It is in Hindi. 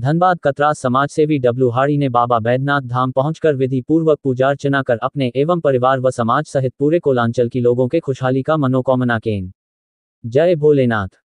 धनबाद कतरा समाज सेवी डब्लू हाड़ी ने बाबा बैद्यनाथ धाम पहुंचकर विधि पूर्वक पूजा अर्चना कर अपने एवं परिवार व समाज सहित पूरे कोलांचल की लोगों के खुशहाली का मनोकामना केन जय भोलेनाथ